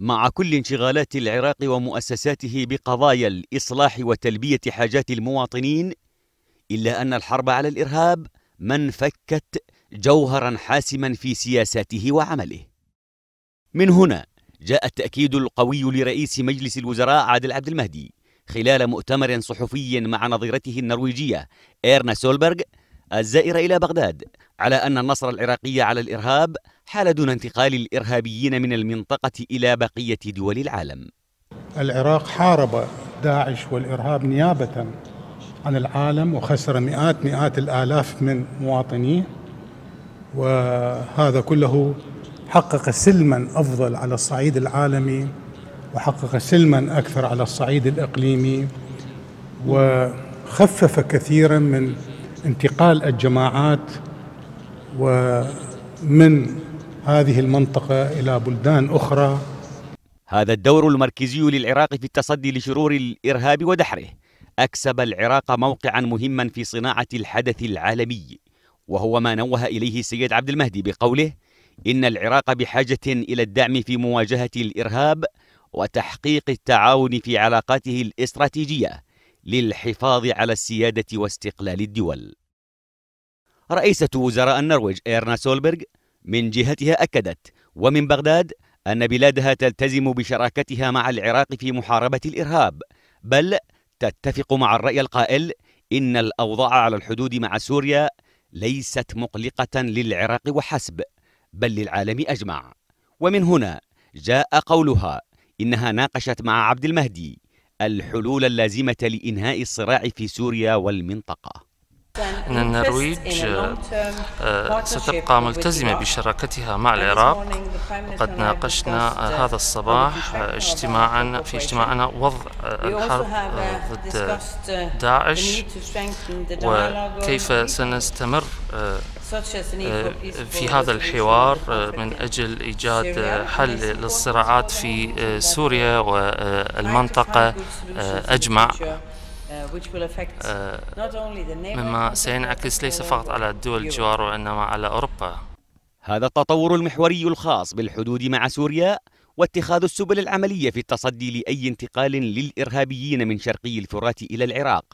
مع كل انشغالات العراق ومؤسساته بقضايا الاصلاح وتلبيه حاجات المواطنين الا ان الحرب على الارهاب ما انفكت جوهرا حاسما في سياساته وعمله من هنا جاء التاكيد القوي لرئيس مجلس الوزراء عادل عبد المهدي خلال مؤتمر صحفي مع نظيرته النرويجيه ايرنا سولبرغ الزائره الى بغداد على أن النصر العراقي على الإرهاب حال دون انتقال الإرهابيين من المنطقة إلى بقية دول العالم العراق حارب داعش والإرهاب نيابة عن العالم وخسر مئات مئات الآلاف من مواطنيه وهذا كله حقق سلما أفضل على الصعيد العالمي وحقق سلما أكثر على الصعيد الإقليمي وخفف كثيرا من انتقال الجماعات ومن هذه المنطقة إلى بلدان أخرى هذا الدور المركزي للعراق في التصدي لشرور الإرهاب ودحره أكسب العراق موقعا مهما في صناعة الحدث العالمي وهو ما نوه إليه السيد عبد المهدي بقوله إن العراق بحاجة إلى الدعم في مواجهة الإرهاب وتحقيق التعاون في علاقاته الاستراتيجية للحفاظ على السيادة واستقلال الدول رئيسة وزراء النرويج إيرنا سولبرغ من جهتها أكدت ومن بغداد أن بلادها تلتزم بشراكتها مع العراق في محاربة الإرهاب بل تتفق مع الرأي القائل إن الأوضاع على الحدود مع سوريا ليست مقلقة للعراق وحسب بل للعالم أجمع ومن هنا جاء قولها إنها ناقشت مع عبد المهدي الحلول اللازمة لإنهاء الصراع في سوريا والمنطقة أن النرويج آه، آه، ستبقى ملتزمة بشراكتها مع العراق قد ناقشنا هذا الصباح آه، اجتماعا في اجتماعنا وضع الحرب uh, ضد uh, داعش وكيف سنستمر في هذا الحوار من أجل إيجاد حل للصراعات في سوريا والمنطقة أجمع آه، مما سينعكس ليس فقط على الدول الجوار وإنما على أوروبا هذا التطور المحوري الخاص بالحدود مع سوريا واتخاذ السبل العملية في التصدي لأي انتقال للإرهابيين من شرقي الفرات إلى العراق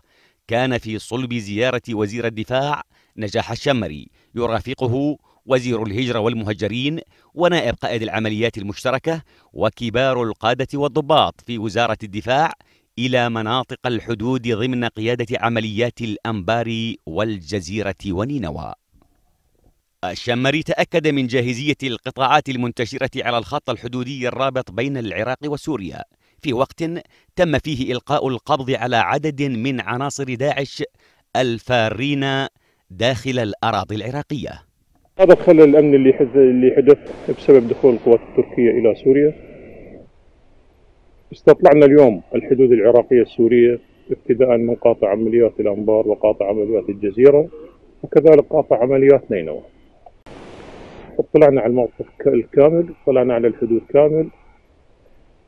كان في صلب زيارة وزير الدفاع نجاح الشمري يرافقه وزير الهجرة والمهجرين ونائب قائد العمليات المشتركة وكبار القادة والضباط في وزارة الدفاع إلى مناطق الحدود ضمن قيادة عمليات الأنبار والجزيرة ونينوى الشمري تأكد من جاهزية القطاعات المنتشرة على الخط الحدودي الرابط بين العراق وسوريا في وقت تم فيه إلقاء القبض على عدد من عناصر داعش الفارين داخل الأراضي العراقية هذا خلل الأمن اللي حدث بسبب دخول القوات التركية إلى سوريا استطلعنا اليوم الحدود العراقية السورية ابتداء من قاطع عمليات الأنبار وقاطع عمليات الجزيرة وكذلك قاطع عمليات نينوى اطلعنا على الموقف الكامل اطلعنا على الحدود كامل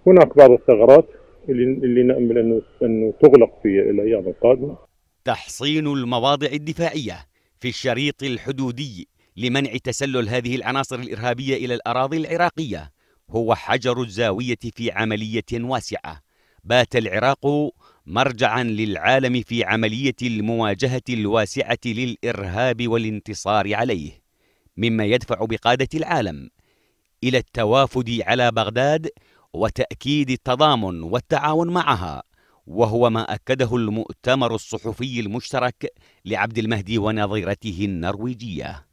هناك بعض الثغرات اللي, اللي نأمل أنه, أنه تغلق في الأيام القادمة تحصين المواضع الدفاعية في الشريط الحدودي لمنع تسلل هذه العناصر الإرهابية إلى الأراضي العراقية هو حجر الزاوية في عملية واسعة بات العراق مرجعا للعالم في عملية المواجهة الواسعة للإرهاب والانتصار عليه مما يدفع بقادة العالم إلى التوافد على بغداد وتأكيد التضامن والتعاون معها وهو ما أكده المؤتمر الصحفي المشترك لعبد المهدي ونظيرته النرويجيه